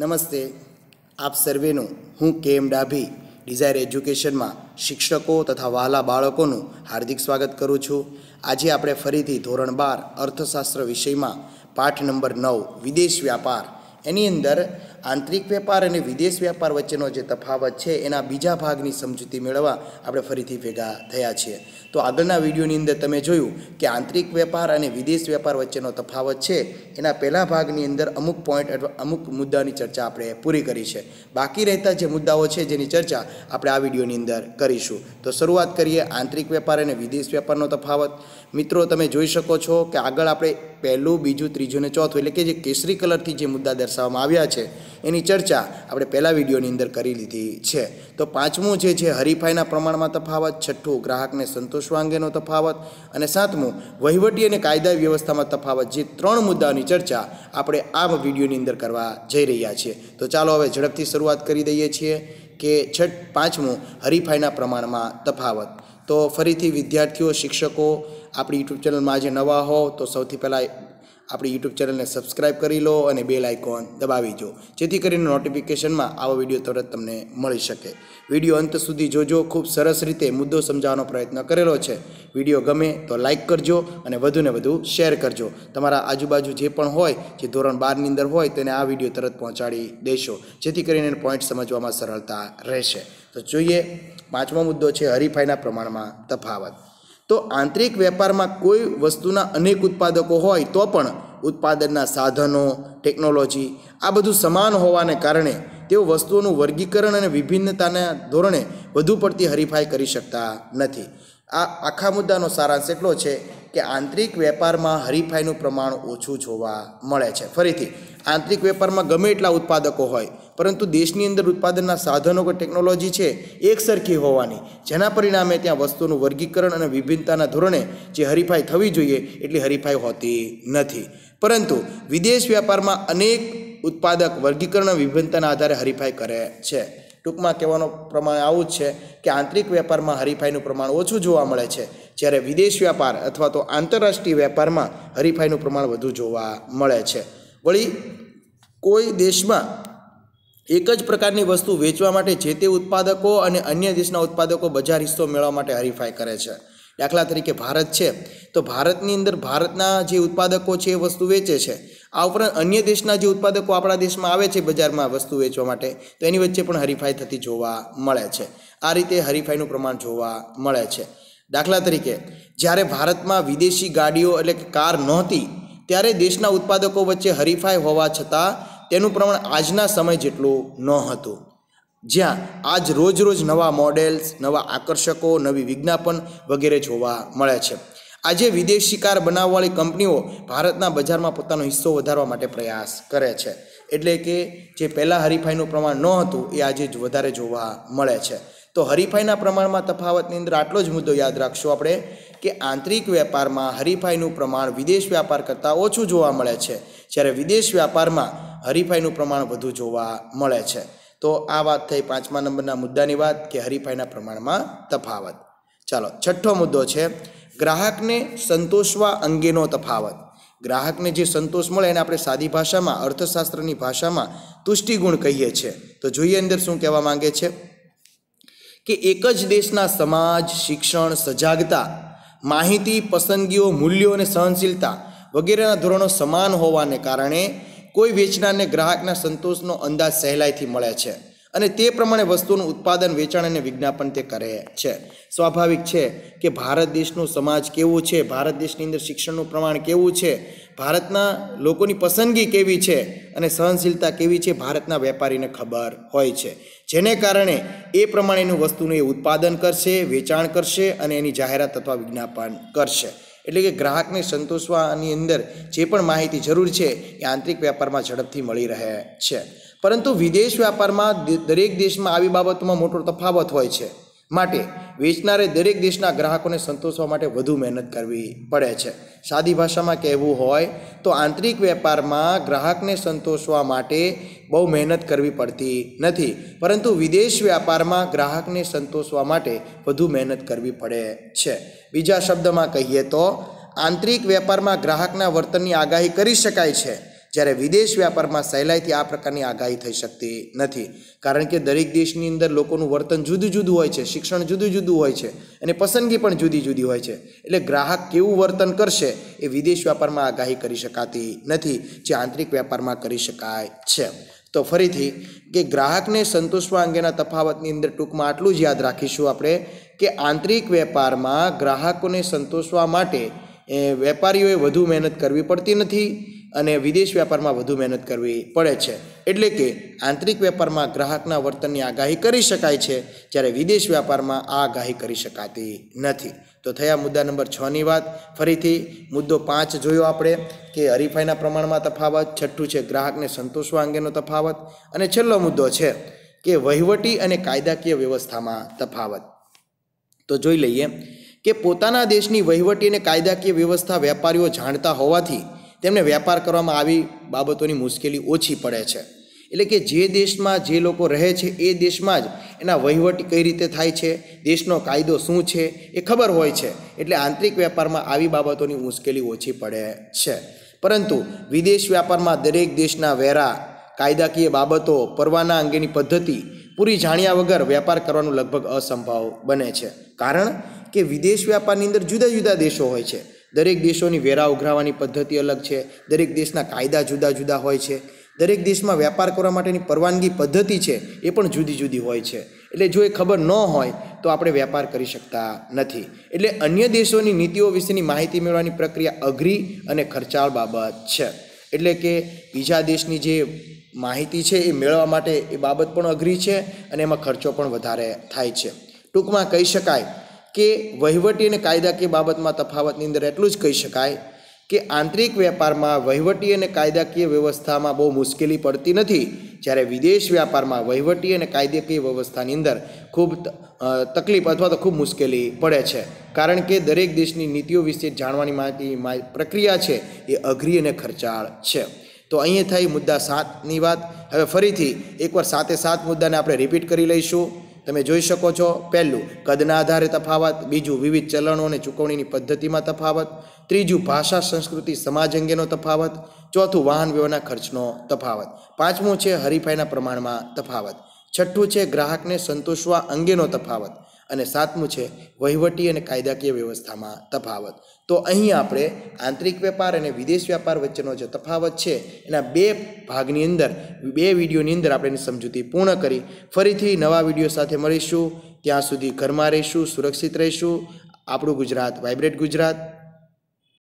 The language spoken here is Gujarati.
નમસ્તે આપ સર્વેનું હું કે એમ ડાભી ડિઝાયર એજ્યુકેશનમાં શિક્ષકો તથા વહાલા બાળકોનું હાર્દિક સ્વાગત કરું છું આજે આપણે ફરીથી ધોરણ બાર અર્થશાસ્ત્ર વિષયમાં પાઠ નંબર નવ વિદેશ વ્યાપાર એની અંદર આંતરિક વેપાર અને વિદેશ વેપાર વચ્ચેનો જે તફાવત છે એના બીજા ભાગની સમજૂતી મેળવવા આપણે ફરીથી ભેગા થયા છીએ તો આગળના વિડીયોની અંદર તમે જોયું કે આંતરિક વેપાર અને વિદેશ વેપાર વચ્ચેનો તફાવત છે એના પહેલા ભાગની અંદર અમુક પોઈન્ટ અથવા અમુક મુદ્દાની ચર્ચા આપણે પૂરી કરી છે બાકી રહેતા જે મુદ્દાઓ છે જેની ચર્ચા આપણે આ વિડીયોની અંદર કરીશું તો શરૂઆત કરીએ આંતરિક વેપાર અને વિદેશ વેપારનો તફાવત મિત્રો તમે જોઈ શકો છો કે આગળ આપણે પહેલું બીજું ત્રીજું ને ચોથું એટલે કે જે કેસરી કલરથી જે મુદ્દા દર્શાવવામાં આવ્યા છે એની ચર્ચા આપણે પહેલાં વિડીયોની અંદર કરી લીધી છે તો પાંચમું જે છે હરીફાઈના પ્રમાણમાં તફાવત છઠ્ઠું ગ્રાહકને સંતોષવા અંગેનો તફાવત અને સાતમું વહીવટી અને કાયદા વ્યવસ્થામાં તફાવત જે ત્રણ મુદ્દાઓની ચર્ચા આપણે આ વિડીયોની અંદર કરવા જઈ રહ્યા છીએ તો ચાલો હવે ઝડપથી શરૂઆત કરી દઈએ છીએ કે છઠ પાંચમું હરીફાઈના પ્રમાણમાં તફાવત તો ફરીથી વિદ્યાર્થીઓ શિક્ષકો આપણી યુટ્યુબ ચેનલમાં આજે નવા હો તો સૌથી પહેલાં આપણી યુટ્યુબ ચેનલને સબસ્ક્રાઈબ કરી લો અને બેલ આઇકોન દબાવીજો જેથી કરીને નોટિફિકેશનમાં આવો વિડીયો તરત તમને મળી શકે વિડીયો અંત સુધી જોજો ખૂબ સરસ રીતે મુદ્દો સમજાવવાનો પ્રયત્ન કરેલો છે વિડીયો ગમે તો લાઇક કરજો અને વધુને વધુ શેર કરજો તમારા આજુબાજુ જે પણ હોય જે ધોરણ બારની અંદર હોય તેને આ વિડીયો તરત પહોંચાડી દેશો જેથી કરીને પોઈન્ટ સમજવામાં સરળતા રહેશે તો જોઈએ પાંચમો મુદ્દો છે હરીફાઈના પ્રમાણમાં તફાવત તો આંતરિક વેપારમાં કોઈ વસ્તુના અનેક ઉત્પાદકો હોય તો પણ ઉત્પાદનના સાધનો ટેકનોલોજી આ બધું સમાન હોવાને કારણે તેઓ વસ્તુઓનું વર્ગીકરણ અને વિભિન્નતાના ધોરણે વધુ પડતી હરીફાઈ કરી શકતા નથી આ આખા મુદ્દાનો સારાંશ એટલો છે કે આંતરિક વેપારમાં હરીફાઈનું પ્રમાણ ઓછું જોવા મળે છે ફરીથી આંતરિક વેપારમાં ગમે એટલા ઉત્પાદકો હોય પરંતુ દેશની અંદર ઉત્પાદનના સાધનો કે ટેકનોલોજી છે એકસરખી હોવાની જેના પરિણામે ત્યાં વસ્તુનું વર્ગીકરણ અને વિભિન્નતાના ધોરણે જે હરીફાઈ થવી જોઈએ એટલી હરીફાઈ હોતી નથી પરંતુ વિદેશ વ્યાપારમાં અનેક ઉત્પાદક વર્ગીકરણ વિભિન્નતાના આધારે હરીફાઈ કરે છે ટૂંકમાં કહેવાનું પ્રમાણ આવું જ છે કે આંતરિક વેપારમાં હરીફાઈનું પ્રમાણ ઓછું જોવા મળે છે જ્યારે વિદેશ વ્યાપાર અથવા તો આંતરરાષ્ટ્રીય વેપારમાં હરીફાઈનું પ્રમાણ વધુ જોવા મળે છે વળી કોઈ દેશમાં એક જ પ્રકારની વસ્તુ વેચવા માટે જે તે ઉત્પાદકો અને અન્ય દેશના ઉત્પાદકો બજાર હિસ્સો મેળવવા માટે હરીફાઈ કરે છે દાખલા તરીકે ભારત છે તો ભારતની અંદર ભારતના જે ઉત્પાદકો છે એ વસ્તુ વેચે છે આ ઉપરાંત અન્ય દેશના જે ઉત્પાદકો આપણા દેશમાં આવે છે બજારમાં વસ્તુ વેચવા માટે તો એની વચ્ચે પણ હરીફાઈ થતી જોવા મળે છે આ રીતે હરીફાઈનું પ્રમાણ જોવા મળે છે દાખલા તરીકે જ્યારે ભારતમાં વિદેશી ગાડીઓ એટલે કે કાર નહોતી ત્યારે દેશના ઉત્પાદકો વચ્ચે હરીફાઈ હોવા છતાં તેનું પ્રમાણ આજના સમય જેટલું ન હતું જ્યાં આજ રોજ રોજ નવા મોડેલ્સ નવા આકર્ષકો નવી વિજ્ઞાપન વગેરે જોવા મળે છે આજે વિદેશી કાર બનાવવાળી કંપનીઓ ભારતના બજારમાં પોતાનો હિસ્સો વધારવા માટે પ્રયાસ કરે છે એટલે કે જે પહેલાં હરીફાઈનું પ્રમાણ ન હતું એ આજે જ વધારે જોવા મળે છે તો હરીફાઈના પ્રમાણમાં તફાવતની અંદર આટલો જ મુદ્દો યાદ રાખશો આપણે કે આંતરિક વેપારમાં હરીફાઈનું પ્રમાણ વિદેશ વ્યાપાર કરતાં ઓછું જોવા મળે છે જ્યારે વિદેશ વ્યાપારમાં હરીફાઈનું પ્રમાણ વધુ જોવા મળે છે તો આ વાત થઈ પાંચમા નંબરના મુદ્દાની વાત કે હરીફાઈના પ્રમાણમાં તફાવત ચાલો છઠ્ઠો મુદ્દો છે ગ્રાહકને સંતોષવા અંગેનો તફાવત ગ્રાહકને જે સંતોષ મળે એને આપણે સાદી ભાષામાં અર્થશાસ્ત્રની ભાષામાં તુષ્ટિગુણ કહીએ છીએ તો જોઈએ અંદર શું કહેવા માંગે છે કે એક જ દેશના સમાજ શિક્ષણ સજાગતા માહિતી પસંદગીઓ મૂલ્યો અને સહનશીલતા વગેરેના ધોરણો સમાન હોવાને કારણે કોઈ વેચનારને ગ્રાહકના સંતોષનો અંદાજ સહેલાઈથી મળે છે અને તે પ્રમાણે વસ્તુનું ઉત્પાદન વેચાણ અને વિજ્ઞાપન તે કરે છે સ્વાભાવિક છે કે ભારત દેશનું સમાજ કેવું છે ભારત દેશની અંદર શિક્ષણનું પ્રમાણ કેવું છે ભારતના લોકોની પસંદગી કેવી છે અને સહનશીલતા કેવી છે ભારતના વેપારીને ખબર હોય છે જેને કારણે એ પ્રમાણેનું વસ્તુનું એ ઉત્પાદન કરશે વેચાણ કરશે અને એની જાહેરાત અથવા વિજ્ઞાપન કરશે એટલે કે ગ્રાહકને સંતોષવાની અંદર જે પણ માહિતી જરૂર છે એ આંતરિક વ્યાપારમાં ઝડપથી મળી રહે છે પરંતુ વિદેશ વ્યાપારમાં દરેક દેશમાં આવી બાબતમાં મોટો તફાવત હોય છે માટે વેચનારે દરેક દેશના ગ્રાહકોને સંતોષવા માટે વધુ મહેનત કરવી પડે છે સાદી ભાષામાં કહેવું હોય તો આંતરિક વેપારમાં ગ્રાહકને સંતોષવા માટે બહુ મહેનત કરવી પડતી નથી પરંતુ વિદેશ વ્યાપારમાં ગ્રાહકને સંતોષવા માટે વધુ મહેનત કરવી પડે છે બીજા શબ્દમાં કહીએ તો આંતરિક વેપારમાં ગ્રાહકના વર્તનની આગાહી કરી શકાય છે જ્યારે વિદેશ વ્યાપારમાં સહેલાઈથી આ પ્રકારની આગાહી થઈ શકતી નથી કારણ કે દરેક દેશની અંદર લોકોનું વર્તન જુદું જુદું હોય છે શિક્ષણ જુદું જુદું હોય છે અને પસંદગી પણ જુદી જુદી હોય છે એટલે ગ્રાહક કેવું વર્તન કરશે એ વિદેશ વ્યાપારમાં આગાહી કરી શકાતી નથી જે આંતરિક વ્યાપારમાં કરી શકાય છે તો ફરીથી કે ગ્રાહકને સંતોષવા અંગેના તફાવતની અંદર ટૂંકમાં આટલું જ યાદ રાખીશું આપણે કે આંતરિક વેપારમાં ગ્રાહકોને સંતોષવા માટે વેપારીઓએ વધુ મહેનત કરવી પડતી નથી અને વિદેશ વ્યાપારમાં વધુ મહેનત કરવી પડે છે એટલે કે આંતરિક વેપારમાં ગ્રાહકના વર્તનની આગાહી કરી શકાય છે જ્યારે વિદેશ વ્યાપારમાં આ આગાહી કરી શકાતી નથી તો થયા મુદ્દા નંબર છની વાત ફરીથી મુદ્દો પાંચ જોયો આપણે કે હરીફાઈના પ્રમાણમાં તફાવત છઠ્ઠું છે ગ્રાહકને સંતોષવા અંગેનો તફાવત અને છેલ્લો મુદ્દો છે કે વહીવટી અને કાયદાકીય વ્યવસ્થામાં તફાવત તો જોઈ લઈએ કે પોતાના દેશની વહીવટી અને કાયદાકીય વ્યવસ્થા વેપારીઓ જાણતા હોવાથી તેમને વેપાર કરવામાં આવી બાબતોની મુશ્કેલી ઓછી પડે છે એટલે કે જે દેશમાં જે લોકો રહે છે એ દેશમાં જ એના વહીવટ કઈ રીતે થાય છે દેશનો કાયદો શું છે એ ખબર હોય છે એટલે આંતરિક વ્યાપારમાં આવી બાબતોની મુશ્કેલી ઓછી પડે છે પરંતુ વિદેશ વ્યાપારમાં દરેક દેશના વેરા કાયદાકીય બાબતો પરવાના અંગેની પદ્ધતિ પૂરી જાણ્યા વગર વેપાર કરવાનું લગભગ અસંભવ બને છે કારણ કે વિદેશ વ્યાપારની અંદર જુદા જુદા દેશો હોય છે દરેક દેશોની વેરા ઉઘરાવવાની પદ્ધતિ અલગ છે દરેક દેશના કાયદા જુદા જુદા હોય છે દરેક દેશમાં વેપાર કરવા માટેની પરવાનગી પદ્ધતિ છે એ પણ જુદી જુદી હોય છે એટલે જો એ ખબર ન હોય તો આપણે વેપાર કરી શકતા નથી એટલે અન્ય દેશોની નીતિઓ વિશેની માહિતી મેળવવાની પ્રક્રિયા અઘરી અને ખર્ચાળ બાબત છે એટલે કે બીજા દેશની જે માહિતી છે એ મેળવવા માટે એ બાબત પણ અઘરી છે અને એમાં ખર્ચો પણ વધારે થાય છે ટૂંકમાં કહી શકાય કે વહીવટી અને કાયદાકીય બાબતમાં તફાવતની અંદર એટલું જ કહી શકાય કે આંતરિક વેપારમાં વહીવટી અને કાયદાકીય વ્યવસ્થામાં બહુ મુશ્કેલી પડતી નથી જ્યારે વિદેશ વ્યાપારમાં વહીવટી અને કાયદાકીય વ્યવસ્થાની અંદર ખૂબ તકલીફ અથવા તો ખૂબ મુશ્કેલી પડે છે કારણ કે દરેક દેશની નીતિઓ વિશે જાણવાની માહિતી પ્રક્રિયા છે એ અઘરી અને ખર્ચાળ છે તો અહીંયા થઈ મુદ્દા સાતની વાત હવે ફરીથી એકવાર સાતે સાત મુદ્દાને આપણે રિપીટ કરી લઈશું તમે જોઈ શકો છો પહેલું કદના આધારે તફાવત બીજું વિવિધ ચલણો અને ચૂકવણીની પદ્ધતિમાં તફાવત ત્રીજું ભાષા સંસ્કૃતિ સમાજ અંગેનો તફાવત ચોથું વાહન વ્યવહારના ખર્ચનો તફાવત પાંચમું છે હરીફાઈના પ્રમાણમાં તફાવત છઠ્ઠું છે ગ્રાહકને સંતોષવા અંગેનો તફાવત અને સાતમું છે વહીવટી અને કાયદાકીય વ્યવસ્થામાં તફાવત તો અહીં આપણે આંતરિક વેપાર અને વિદેશ વ્યાપાર વચ્ચેનો જે તફાવત છે એના બે ભાગની અંદર બે વિડીયોની અંદર આપણે એની સમજૂતી પૂર્ણ કરી ફરીથી નવા વિડીયો સાથે મળીશું ત્યાં સુધી ઘરમાં રહીશું સુરક્ષિત રહીશું આપણું ગુજરાત વાઇબ્રેટ ગુજરાત